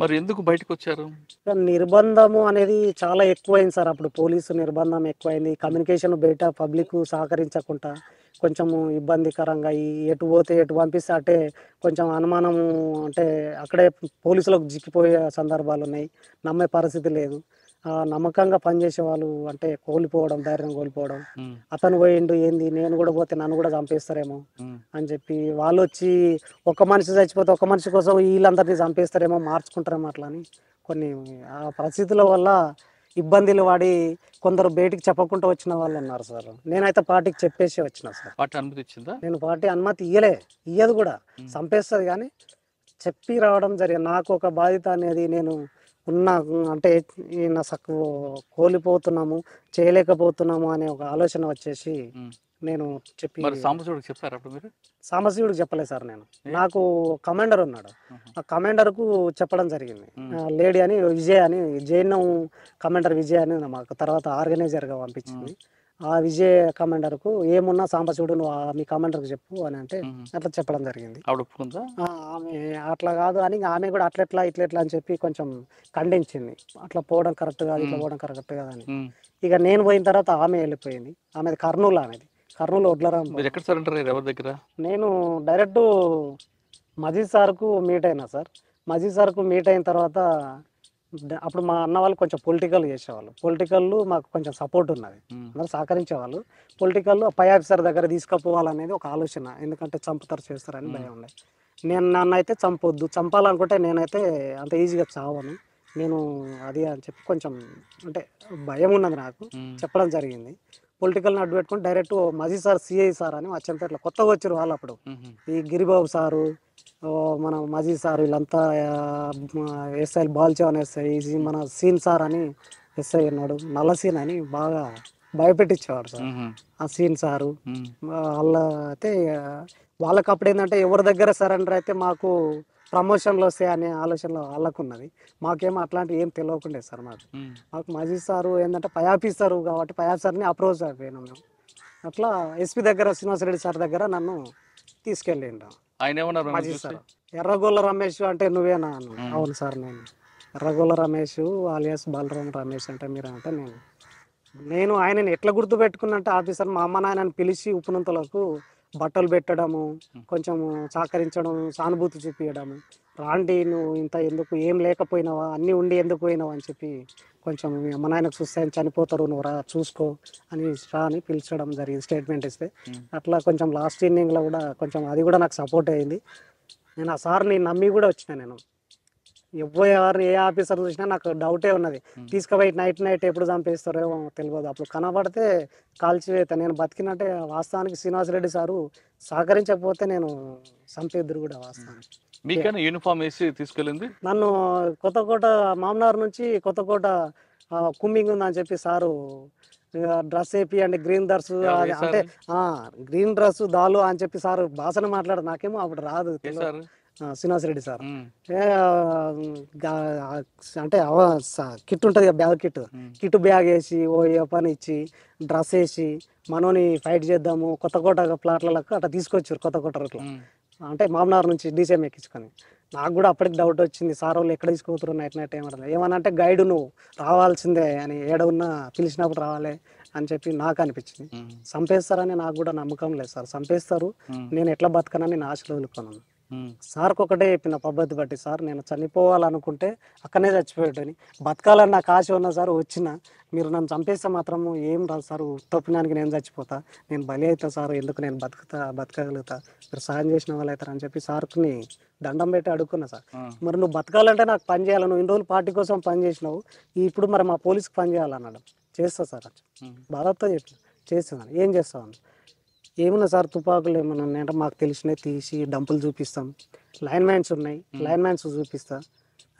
మరి ఎందుకు బయటకు వచ్చారు నిర్బంధము అనేది చాలా ఎక్కువైంది సార్ అప్పుడు పోలీసు నిర్బంధం ఎక్కువైంది కమ్యూనికేషన్ బయట పబ్లిక్ సహకరించకుండా కొంచెము ఇబ్బందికరంగా ఎటు పోతే ఎటు పంపిస్తే అంటే కొంచెం అనుమానము అంటే అక్కడే పోలీసులకు జిక్కిపోయే సందర్భాలు ఉన్నాయి నమ్మే పరిస్థితి లేదు నమ్మకంగా పనిచేసే వాళ్ళు అంటే కోల్పోవడం ధైర్యం కోల్పోవడం అతను పోయిండు ఏంది నేను కూడా పోతే నన్ను కూడా చంపేస్తారేమో అని చెప్పి వాళ్ళు వచ్చి ఒక మనిషి చచ్చిపోతే ఒక మనిషి కోసం వీళ్ళందరినీ చంపేస్తారేమో మార్చుకుంటారేమో అట్లా అని కొన్ని ఆ పరిస్థితుల వల్ల ఇబ్బందులు పడి కొందరు బయటికి చెప్పకుండా వచ్చిన వాళ్ళు ఉన్నారు సార్ నేనైతే పార్టీకి చెప్పేసి వచ్చిన సార్ పార్టీ అనుమతి ఇచ్చిందా నేను పార్టీ అనుమతి ఇయ్యలే ఇయ్యదు కూడా చంపేస్తుంది కానీ చెప్పి రావడం జరిగింది నాకు ఒక బాధ్యత అనేది నేను ఉన్న అంటే ఈయన సక్కు కోల్పోతున్నాము చేయలేకపోతున్నాము అనే ఒక ఆలోచన వచ్చేసి నేను చెప్పి సాంబశివుడికి చెప్పారు అప్పుడు మీరు సాంబశివుడికి చెప్పలేదు సార్ నేను నాకు కమాండర్ ఉన్నాడు ఆ కమాండర్కు చెప్పడం జరిగింది లేడీ అని విజయ్ అని జైన్ కమాండర్ విజయ్ అని మాకు తర్వాత ఆర్గనైజర్గా పంపించింది ఆ విజయ్ కమాండర్కు ఏమున్నా సాంబశివుడు నువ్వు ఆ మీ కు చెప్పు అని అంటే అట్లా చెప్పడం జరిగింది ఆమె అట్లా కాదు అని ఆమె కూడా అట్లెట్లా ఇట్లెట్లా అని చెప్పి కొంచెం ఖండించింది అట్లా పోవడం కరెక్ట్ కాదు ఇట్లా పోవడం కరెక్ట్ కాదు అని ఇక నేను పోయిన తర్వాత ఆమె వెళ్ళిపోయింది ఆమెది కర్నూలు ఆమెది కర్నూలు వడ్లరాం దగ్గర నేను డైరెక్ట్ మజీద్ సార్కు మీట్ అయినా సార్ మజీద్ సార్కు మీట్ అయిన తర్వాత అప్పుడు మా అన్న వాళ్ళు కొంచెం పొలిటికల్ చేసేవాళ్ళు పొలిటికల్ మాకు కొంచెం సపోర్ట్ ఉన్నది అందరూ సహకరించేవాళ్ళు పొలిటికల్ పై ఆఫీసర్ దగ్గర తీసుకుపోవాలనేది ఒక ఆలోచన ఎందుకంటే చంపుతారు చేస్తారని భయం ఉండే నేను నన్ను అయితే చంపొద్దు చంపాలనుకుంటే నేనైతే అంత ఈజీగా చావను నేను అది అని చెప్పి కొంచెం అంటే భయం ఉన్నది నాకు చెప్పడం జరిగింది పొలిటికల్ని అడ్డు పెట్టుకుని డైరెక్ట్ మజీ సార్ సిఐ సార్ అని మా చెంపేటలో కొత్తగా వచ్చారు వాళ్ళు అప్పుడు ఈ గిరిబాబు సారు మన మజీ సార్ వీళ్ళంతా ఎస్ఐ బాల్చేవన్ ఎస్ఐ మన సీన్ సార్ అని ఎస్ఐ ఉన్నాడు నల్ల సీన్ అని బాగా భయపెట్టించేవాడు సార్ ఆ సీన్ సారు వాళ్ళ అయితే వాళ్ళకి అప్పుడు ఏంటంటే ఎవరి దగ్గర సరెండర్ అయితే మాకు ప్రమోషన్లు వస్తాయి అనే ఆలోచనలో వాళ్ళకు ఉన్నది మాకేమో అట్లాంటివి ఏం తెలియకుండా సార్ మాకు మాకు మజీద్ సారు ఏంటంటే పై సారు కాబట్టి పై సార్ని అప్రోచ్ అయిపోయినాం మేము అట్లా ఎస్పీ దగ్గర శ్రీనివాసరెడ్డి సార్ దగ్గర నన్ను తీసుకెళ్ళిండు ఆయన ఏమన్నారు సార్ ఎర్రగొల్ల రమేష్ అంటే నువ్వేనా అవును సార్ నేను ఎర్రగొల్ల రమేష్ ఆలియాస్ బలరాం రమేష్ అంటే మీరు అంటే నేను నేను ఆయనని ఎట్లా గుర్తు పెట్టుకున్నట్టు ఆఫీసర్ మా అమ్మ నాయనని పిలిచి ఉప్పునంతలకు బట్టలు పెట్టడము కొంచెం సహకరించడం సానుభూతి చూపించడము రాండి నువ్వు ఇంత ఎందుకు ఏం లేకపోయినావా అన్నీ ఉండి ఎందుకు పోయినావా అని చెప్పి కొంచెం మా నాయనకు చూస్తే చనిపోతారు నువ్వు రా చూసుకో అని రా అని పిలిచడం జరిగింది స్టేట్మెంట్ ఇస్తే అట్లా కొంచెం లాస్ట్ ఇన్నింగ్లో కూడా కొంచెం అది కూడా నాకు సపోర్ట్ అయింది నేను ఆ సార్ని నమ్మి కూడా వచ్చినా నేను ఎవరు ఏ ఆఫీసర్ చూసినా నాకు డౌటే ఉన్నది తీసుకుపోయి నైట్ నైట్ ఎప్పుడు చంపేస్తారో తెలియదు అప్పుడు కనబడితే కాల్చివేత నేను బతికినట్టే వాస్తవానికి శ్రీనివాసరెడ్డి సారు సహకరించకపోతే నేను చంపేద్దరు కూడా వాస్తవానికి మీకైనా యూనిఫామ్ వేసి తీసుకెళ్ళింది నన్ను కొత్తకోట మామనార్ నుంచి కొత్తకోట కుమ్మింగ్ ఉందని చెప్పి సారు డ్రెస్ వేపి అండ్ గ్రీన్ డ్రెస్ అంటే గ్రీన్ డ్రెస్ దాలు అని చెప్పి సార్ భాషను మాట్లాడు నాకేమో అప్పుడు రాదు శ్రీనివాస రెడ్డి సార్ అంటే కిట్ ఉంటుంది బ్యాగ్ కిట్ కిట్ బ్యాగ్ వేసి ఓ ఏ పని ఇచ్చి డ్రెస్ వేసి మనోని ఫైట్ చేద్దాము కొత్త కోట ప్లాట్లకు అట్లా తీసుకొచ్చారు కొత్త కోట అంటే మామనార్ నుంచి డీసీఎం ఎక్కించుకొని నాకు కూడా అప్పటికి డౌట్ వచ్చింది సార్ వాళ్ళు ఎక్కడ తీసుకుపోతారు నైట్ నైట్ ఏమన్నా ఏమన్నా అంటే గైడ్ నువ్వు రావాల్సిందే అని ఏడ ఉన్నా పిలిచినప్పుడు రావాలి అని చెప్పి నాకు అనిపించింది చంపేస్తారని నాకు కూడా నమ్మకం లేదు సార్ చంపేస్తారు నేను ఎట్లా బతకనని నా ఆశలో వెళ్ళుకున్నాను సార్కి ఒకటే చెప్పిన పద్ధతి బట్టి సార్ నేను చనిపోవాలనుకుంటే అక్కడనే చచ్చిపోయాడని బతకాలని నాకు ఆశ ఉన్న సార్ వచ్చిన మీరు నన్ను చంపేస్తే మాత్రం ఏం రాదు సార్ తప్పినానికి నేను చచ్చిపోతా నేను బలి అవుతా సార్ ఎందుకు నేను బతుకుతా బతకగలుగుతా మీరు సాయం చేసిన వాళ్ళు అవుతారు అని చెప్పి సార్కుని దండం పెట్టి అడుక్కున్నా సార్ మరి నువ్వు బతకాలంటే నాకు పని చేయాలి నువ్వు ఇన్ని రోజులు పార్టీ కోసం పని చేసినావు ఇప్పుడు మరి మా పోలీస్కి పని చేయాలన్నాడు చేస్తా సార్ బాధతో చెప్పిన చేస్తున్నాను ఏం చేస్తావు ఏమన్నా సార్ తుపాకులు ఏమన్నా ఉన్నాయంటే మాకు తెలిసినవి తీసి డంపులు చూపిస్తాం లైన్ మ్యాన్స్ ఉన్నాయి లైన్ మ్యాన్స్ చూపిస్తా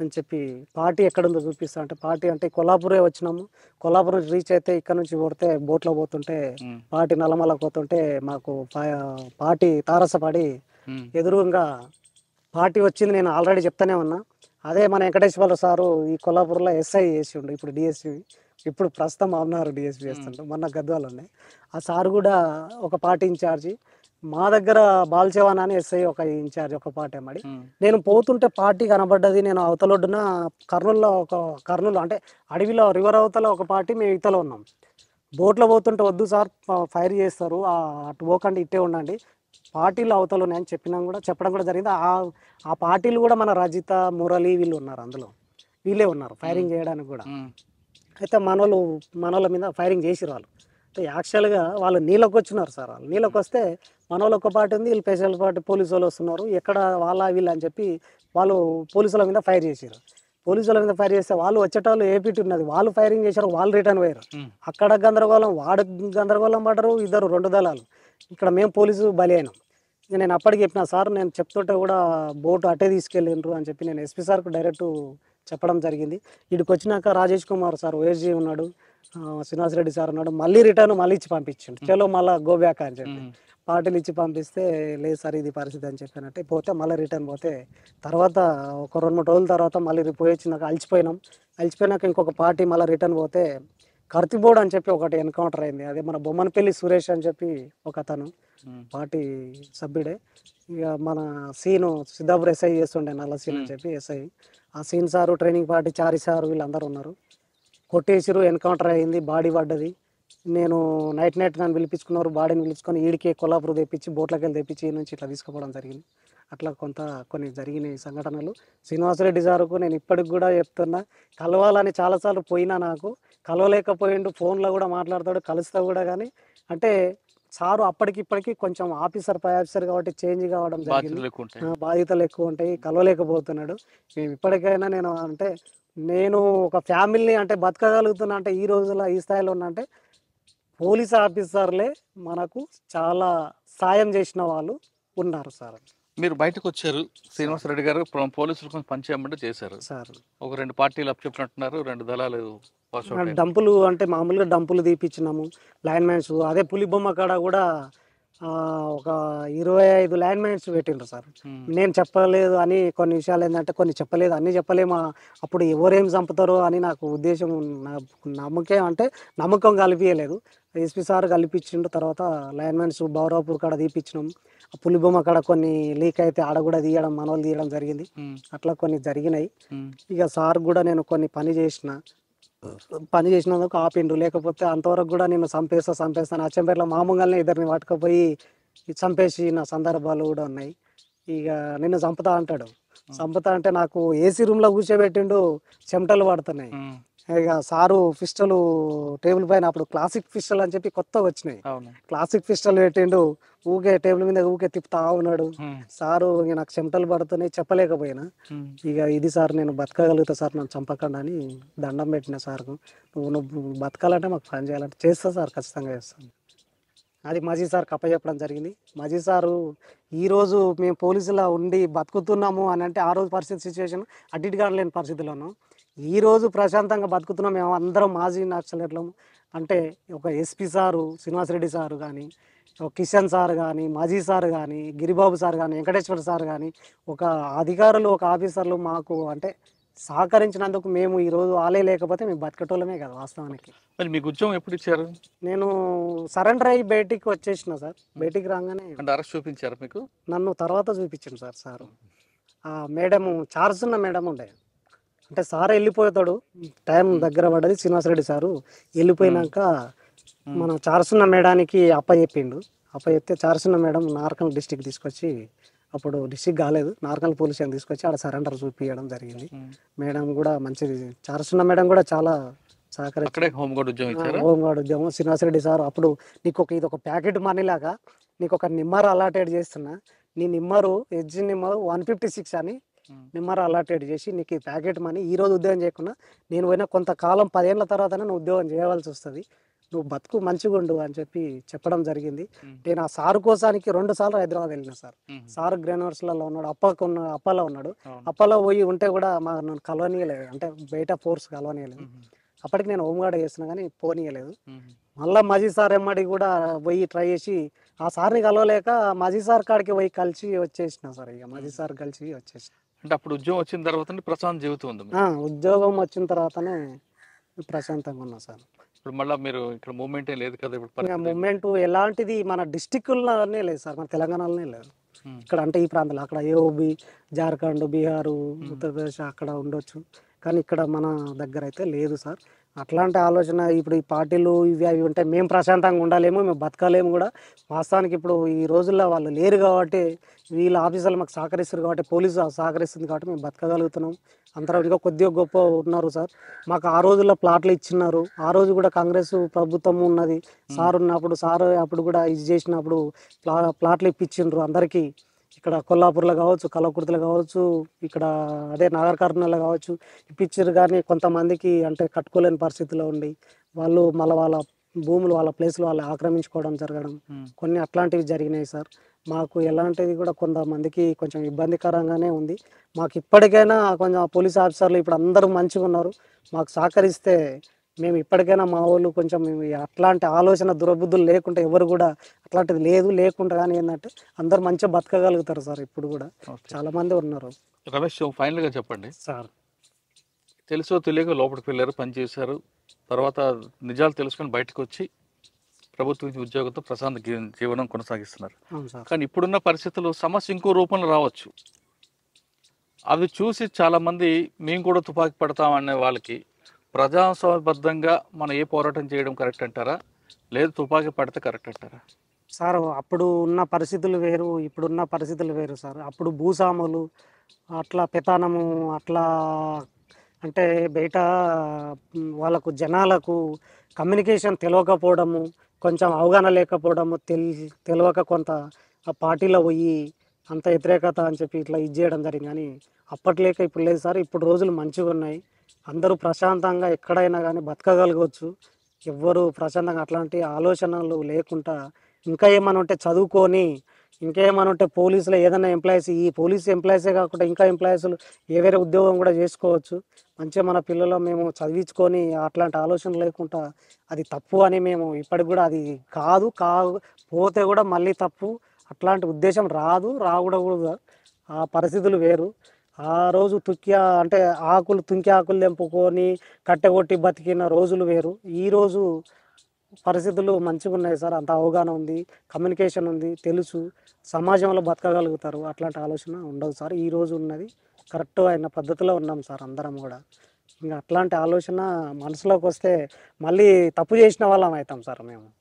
అని చెప్పి పార్టీ ఎక్కడుందో చూపిస్తా అంటే పార్టీ అంటే కొల్లాపురే వచ్చినాము కొల్లాపురం రీచ్ అయితే ఇక్కడ నుంచి పోడితే బోట్లో పోతుంటే పార్టీ నల్లమల పోతుంటే మాకు పార్టీ తారసపడి ఎదురుగా పార్టీ వచ్చింది నేను ఆల్రెడీ చెప్తానే ఉన్నా అదే మన వెంకటేశ్వర సారు ఈ కొల్లాపూర్లో ఎస్ఐ చేసి ఉండు ఇప్పుడు డిఎస్సి ఇప్పుడు ప్రస్తుతం అవునారు డిఎస్పీ చేస్తుంటే మొన్న గద్వాలు ఉన్నాయి ఆ సార్ కూడా ఒక పార్టీ ఇన్ఛార్జి మా దగ్గర బాల్చేవాన్ అని ఎస్ఐ ఒక ఇన్ఛార్జ్ ఒక పార్టీ మరి నేను పోతుంటే పార్టీ కనబడ్డది నేను అవతల ఒడ్డున కర్నూలులో ఒక కర్నూలు అంటే అడవిలో రివర్ అవతల ఒక పార్టీ మేము ఇతలో ఉన్నాం బోట్లో పోతుంటే వద్దు సార్ ఫైర్ చేస్తారు అటు పోకండి ఇట్టే ఉండండి పార్టీలు అవతలు ఉన్నాయని చెప్పినా కూడా చెప్పడం కూడా జరిగింది ఆ ఆ పార్టీలు కూడా మన రజిత మురళి వీళ్ళు ఉన్నారు అందులో వీళ్ళే ఉన్నారు ఫైరింగ్ చేయడానికి కూడా అయితే మన వాళ్ళ మీద ఫైరింగ్ చేసిరు వాళ్ళు అంటే యాక్చువల్గా వాళ్ళు నీళ్ళకి వచ్చినారు సార్ వాళ్ళు నీళ్ళకి వస్తే మన వాళ్ళు ఒక పార్టీ ఉంది వీళ్ళు స్పెషల్ పార్టీ పోలీసు వాళ్ళు వస్తున్నారు ఎక్కడ వాళ్ళ వీళ్ళు అని చెప్పి వాళ్ళు పోలీసుల మీద ఫైర్ చేసారు పోలీసుల మీద ఫైర్ చేస్తే వాళ్ళు వచ్చేటోళ్ళు ఏపీటీ ఉన్నది వాళ్ళు ఫైరింగ్ చేశారు వాళ్ళు రిటర్న్ పోయారు అక్కడ గందరగోళం వాడు గందరగోళం పడ్డరు ఇద్దరు రెండు దళాలు ఇక్కడ మేము పోలీసు బలి అయినాం నేను అప్పటికి చెప్పిన సార్ నేను చెప్తుంటే కూడా బోటు అటే తీసుకెళ్ళిండ్రు అని చెప్పి నేను ఎస్పీ సార్కు డైరెక్ట్ చెప్పడం జరిగింది ఇక్కడికి వచ్చినాక రాజేష్ కుమార్ సార్ ఓఎస్జీ ఉన్నాడు శ్రీనివాస్ రెడ్డి సార్ ఉన్నాడు మళ్ళీ రిటర్న్ మళ్ళీ ఇచ్చి పంపించండి చలో మళ్ళీ గో అని చెప్పి పార్టీలు ఇచ్చి పంపిస్తే లేదు సార్ ఇది పరిస్థితి అని చెప్పినట్టే పోతే మళ్ళీ రిటర్న్ పోతే తర్వాత ఒక రెండు మూడు రోజుల తర్వాత మళ్ళీ పోయి వచ్చినాక అలిచిపోయినాం అలిచిపోయినాక ఇంకొక పార్టీ మళ్ళీ రిటర్న్ పోతే కర్తిబోర్డ్ అని చెప్పి ఒకటి ఎన్కౌంటర్ అయింది అదే మన బొమ్మనపల్లి సురేష్ అని చెప్పి ఒక అతను పార్టీ సభ్యుడే ఇక మన సీను సిద్ధాపూర్ ఎస్ఐ చేస్తుండే నల్ల సీన్ అని చెప్పి ఎస్ఐ ఆ సీన్ sir training party Chari sir వీళ్ళందరూ ఉన్నారు కొట్టేసిరు ఎన్కౌంటర్ అయింది బాడీ పడ్డది నేను నైట్ నైట్ నన్ను పిలిపించుకున్నారు బాడీని పిలుచుకొని ఈడికే కొల్లాపూర్ తెప్పించి బోట్లకెళ్ళి తెప్పించి నుంచి ఇట్లా తీసుకుపోవడం జరిగింది అట్లా కొంత కొన్ని జరిగిన సంఘటనలు శ్రీనివాసరెడ్డి సార్కు నేను ఇప్పటికి కూడా చెప్తున్నా కలవాలని చాలాసార్లు పోయినా నాకు కలవలేకపోయిండు ఫోన్లో కూడా మాట్లాడతాడు కలుస్తా కూడా కానీ అంటే సారు అప్పటికి ఇప్పటికి కొంచెం ఆఫీసర్ పై ఆఫీసర్ కాబట్టి చేంజ్ కావడం జరిగింది బాధ్యతలు ఎక్కువ ఉంటాయి కలవలేకపోతున్నాడు మేము ఇప్పటికైనా నేను అంటే నేను ఒక ఫ్యామిలీని అంటే బతకగలుగుతున్నా అంటే ఈ రోజుల్లో ఈ స్థాయిలో ఉన్నా అంటే పోలీస్ ఆఫీసర్లే మనకు చాలా సాయం చేసిన వాళ్ళు ఉన్నారు సార్ మీరు బయటకు వచ్చారు శ్రీనివాస రెడ్డి గారు పోలీసులు కొంచెం పనిచేయమంటే చేశారు సార్ ఒక రెండు పార్టీలు అప్ చెప్పినట్టున్నారు రెండు దళాలు డంపులు అంటే మామూలుగా డంపులు తీపిచ్చినాము లైన్ మ్యాన్స్ అదే పులి బొమ్మ కాడ కూడా ఒక ఇరవై ఐదు ల్యాండ్ మైన్స్ పెట్టిండ్రు సార్ నేను చెప్పలేదు అని కొన్ని విషయాలు ఏంటంటే కొన్ని చెప్పలేదు అన్ని చెప్పలేము అప్పుడు ఎవరేం చంపుతారో అని నాకు ఉద్దేశం నమ్మకం అంటే నమ్మకం కలిపియలేదు ఎస్పీ సార్ కల్పించిండ్రు తర్వాత ల్యాండ్ మైన్స్ బౌరాపూర్ కాడ తీపిచ్చినాం పులిబొమ్మ కాడ కొన్ని లీక్ అయితే ఆడ కూడా తీయడం మనవలు తీయడం జరిగింది అట్లా కొన్ని జరిగినాయి ఇక సార్ కూడా నేను కొన్ని పని చేసిన పని చేసినందుకు ఆపిండు లేకపోతే అంతవరకు కూడా నేను చంపేస్తా చంపేస్తాను ఆ చెంపేట్లో మామూలుగానే ఇద్దరిని పట్టుకుపోయి నా సందర్భాలు కూడా ఉన్నాయి ఇక నిన్ను చంపుతా అంటాడు చంపుతా అంటే నాకు ఏసీ రూమ్ లో కూర్చోబెట్టిండు చెమటలు పడుతున్నాయి ఇక సారు పిస్టల్ టేబుల్ పైన అప్పుడు క్లాసిక్ పిస్టల్ అని చెప్పి కొత్తగా వచ్చినాయి క్లాసిక్ పిస్టల్ పెట్టిండు ఊకే టేబుల్ మీద ఊకే తిప్పుతా ఉన్నాడు సారు నాకు చెమటలు పడుతున్నాయి చెప్పలేకపోయినా ఇక ఇది సార్ నేను బతకగలుగుతా సార్ నన్ను చంపకండి అని దండం పెట్టిన సార్ నువ్వు నువ్వు బతకాలంటే మాకు పని చేయాలంటే చేస్తా సార్ ఖచ్చితంగా చేస్తాను అది మజీ సార్ కప్ప చెప్పడం జరిగింది మజీ సారు ఈరోజు మేము పోలీసులా ఉండి బతుకుతున్నాము అని అంటే ఆ రోజు పరిస్థితి సిచ్యువేషన్ అడ్డిట్ కానలేని పరిస్థితిలోనూ ఈరోజు ప్రశాంతంగా బతుకుతున్నాం మేము అందరం మాజీ నక్సలెట్లము అంటే ఒక ఎస్పీ సారు శ్రీనివాసరెడ్డి సారు కానీ ఒక కిషన్ సార్ కానీ మాజీ సార్ కానీ గిరిబాబు సార్ కానీ వెంకటేశ్వర సార్ కానీ ఒక అధికారులు ఒక ఆఫీసర్లు మాకు అంటే సహకరించినందుకు మేము ఈరోజు ఆలే లేకపోతే మేము బతకటోళ్ళమే కదా వాస్తవానికి మరి మీకు ఉద్యోగం ఎప్పుడు ఇచ్చారు నేను సరెండర్ అయ్యి బయటికి వచ్చేసిన సార్ బయటికి రాగానే అరెస్ట్ చూపించారు మీకు నన్ను తర్వాత చూపించాను సార్ సార్ మేడం చార్జ్ ఉన్న మేడం ఉండే అంటే సార్ వెళ్ళిపోతాడు టైం దగ్గర పడ్డది శ్రీనివాసరెడ్డి సారు వెళ్ళిపోయినాక మనం చారసున్న మేడానికి అప్పచెప్పిండు అప్పచెప్తే చారసున్న మేడం నార్కల్ డిస్టిక్ తీసుకొచ్చి అప్పుడు డిస్టిక్ కాలేదు నార్కల్ పోలీస్ స్టేషన్ తీసుకొచ్చి ఆడ సరెండర్ చూపించడం జరిగింది మేడం కూడా మంచిది చారసున్న మేడం కూడా చాలా హోంగార్డ్ ఉద్యోగం శ్రీనివాసరెడ్డి సార్ అప్పుడు నీకు ఒక ఇది ఒక ప్యాకెట్ మనీ లాగా నీకు ఒక నిమ్మర్ అలాటెడ్ చేస్తున్నా నీ నిమ్మరు ఎడ్జ్ నిమ్మరు వన్ ఫిఫ్టీ సిక్స్ అని నెంబర్ అలాటెడ్ చేసి నీకు ఈ ప్యాకెట్ మనీ ఈ రోజు ఉద్యోగం చేయకుండా నేను పోయినా కొంతకాలం పదేళ్ల తర్వాత నువ్వు ఉద్యోగం చేయవలసి వస్తుంది నువ్వు బతుకు మంచిగా ఉండు అని చెప్పి చెప్పడం జరిగింది నేను ఆ సారు కోసానికి రెండు సార్లు హైదరాబాద్ వెళ్ళిన సార్ సార్ గ్రెనర్స్లలో ఉన్నాడు అప్పకు ఉన్న అప్పలో ఉన్నాడు అప్పలో పోయి ఉంటే కూడా మా నన్ను కలవనీయలేదు అంటే బయట ఫోర్స్ కలవనీయలేదు అప్పటికి నేను హోంగార్డ్ చేస్తున్నా కానీ పోనీయలేదు మళ్ళీ మజీ సార్ ఎమ్మడి కూడా పోయి ట్రై చేసి ఆ సార్ని కలవలేక మజీ సార్ కాడికి పోయి కలిసి వచ్చేసిన సార్ ఇక మజీ సార్ కలిసి వచ్చేసిన అంటే అప్పుడు ఉద్యోగం వచ్చిన తర్వాత ప్రశాంత జీవితం ఉంది ఉద్యోగం వచ్చిన తర్వాతనే ప్రశాంతంగా ఉన్నా సార్ ఇప్పుడు మళ్ళీ మీరు ఇక్కడ మూమెంట్ లేదు కదా ఇప్పుడు మూమెంట్ ఎలాంటిది మన డిస్టిక్లోనే లేదు సార్ మన తెలంగాణలోనే లేదు ఇక్కడ అంటే ఈ ప్రాంతంలో అక్కడ ఏఓబి జార్ఖండ్ బీహారు ఉత్తరప్రదేశ్ అక్కడ ఉండొచ్చు కానీ ఇక్కడ మన దగ్గర అయితే లేదు సార్ అట్లాంటి ఆలోచన ఇప్పుడు ఈ పార్టీలు ఇవి అవి ఉంటాయి మేము ప్రశాంతంగా ఉండాలేమో మేము బతకలేము కూడా వాస్తవానికి ఇప్పుడు ఈ రోజుల్లో వాళ్ళు లేరు కాబట్టి వీళ్ళ ఆఫీసర్లు మాకు సహకరిస్తారు కాబట్టి పోలీసు సహకరిస్తుంది కాబట్టి మేము బతకగలుగుతున్నాం అంతరం ఇంకా కొద్దిగా గొప్ప ఉన్నారు సార్ మాకు ఆ రోజుల్లో ప్లాట్లు ఇచ్చినారు ఆ రోజు కూడా కాంగ్రెస్ ప్రభుత్వం ఉన్నది సార్ ఉన్నప్పుడు సార్ అప్పుడు కూడా ఇది చేసినప్పుడు ప్లా ప్లాట్లు ఇప్పించిండ్రు అందరికీ ఇక్కడ కొల్లాపూర్లో కావచ్చు కలకుర్తిలో కావచ్చు ఇక్కడ అదే నాగర్ కావచ్చు ఇప్పించారు కానీ కొంతమందికి అంటే కట్టుకోలేని పరిస్థితిలో ఉండి వాళ్ళు మళ్ళీ వాళ్ళ భూములు వాళ్ళ ప్లేస్లు వాళ్ళు ఆక్రమించుకోవడం జరగడం కొన్ని అట్లాంటివి జరిగినాయి సార్ మాకు ఎలాంటిది కూడా కొంతమందికి కొంచెం ఇబ్బందికరంగానే ఉంది మాకు ఇప్పటికైనా కొంచెం పోలీస్ ఆఫీసర్లు ఇప్పుడు అందరూ మంచిగా ఉన్నారు మాకు సహకరిస్తే మేము ఇప్పటికైనా మా వాళ్ళు కొంచెం అట్లాంటి ఆలోచన దురబుద్ధులు లేకుండా ఎవరు కూడా అట్లాంటిది లేదు లేకుండా కానీ ఏంటంటే అందరు మంచిగా బతకగలుగుతారు సార్ ఇప్పుడు కూడా చాలా మంది ఉన్నారు రమేష్ ఫైనల్గా చెప్పండి సార్ తెలుసో తెలియక లోపలికి వెళ్ళారు పనిచేశారు తర్వాత నిజాలు తెలుసుకొని బయటకు వచ్చి ప్రభుత్వ ఉద్యోగంతో ప్రశాంత జీవనం కొనసాగిస్తున్నారు కానీ ఇప్పుడున్న పరిస్థితుల్లో సమస్య ఇంకో రూపంలో రావచ్చు అది చూసి చాలామంది మేము కూడా తుపాకీ పడతాం అనే వాళ్ళకి ప్రజాస్వామ్యబద్ధంగా మనం ఏ పోరాటం చేయడం కరెక్ట్ అంటారా లేదు తుపాకీ పడితే కరెక్ట్ అంటారా సార్ అప్పుడు ఉన్న పరిస్థితులు వేరు ఇప్పుడున్న పరిస్థితులు వేరు సార్ అప్పుడు భూసాములు అట్లా పితానము అట్లా అంటే బయట వాళ్ళకు జనాలకు కమ్యూనికేషన్ తెలియకపోవడము కొంచెం అవగాహన లేకపోవడము తెల్ తెలియక కొంత ఆ పార్టీలో పోయి అంత వ్యతిరేకత అని చెప్పి ఇట్లా ఇది చేయడం జరిగింది కానీ అప్పట్లేక ఇప్పుడు లేదు సార్ ఇప్పుడు రోజులు మంచిగా ఉన్నాయి అందరూ ప్రశాంతంగా ఎక్కడైనా కానీ బతకగలగవచ్చు ఎవ్వరు ప్రశాంతంగా అట్లాంటి ఆలోచనలు లేకుండా ఇంకా ఏమైనా ఉంటే చదువుకొని ఇంకేమైనా ఉంటే పోలీసులు ఏదైనా ఎంప్లాయీస్ ఈ పోలీస్ ఎంప్లాయీసే కాకుండా ఇంకా ఎంప్లాయీస్లు ఏ వేరే ఉద్యోగం కూడా చేసుకోవచ్చు మంచిగా మన పిల్లలు మేము చదివించుకొని అట్లాంటి ఆలోచన లేకుండా అది తప్పు అని మేము ఇప్పటికి కూడా అది కాదు కా పోతే కూడా మళ్ళీ తప్పు అట్లాంటి ఉద్దేశం రాదు రాకూడదు ఆ పరిస్థితులు వేరు ఆ రోజు తుక్యా అంటే ఆకులు తుంకి ఆకులు తెంపుకొని కట్టెగొట్టి బతికిన రోజులు వేరు ఈరోజు పరిస్థితులు మంచిగా ఉన్నాయి సార్ అంత అవగాహన ఉంది కమ్యూనికేషన్ ఉంది తెలుసు సమాజంలో బతకగలుగుతారు అట్లాంటి ఆలోచన ఉండదు సార్ ఈ రోజు ఉన్నది కరెక్ట్ అయిన పద్ధతిలో ఉన్నాం సార్ అందరం కూడా ఇంకా అట్లాంటి ఆలోచన మనసులోకి వస్తే మళ్ళీ తప్పు చేసిన వాళ్ళం అవుతాం సార్ మేము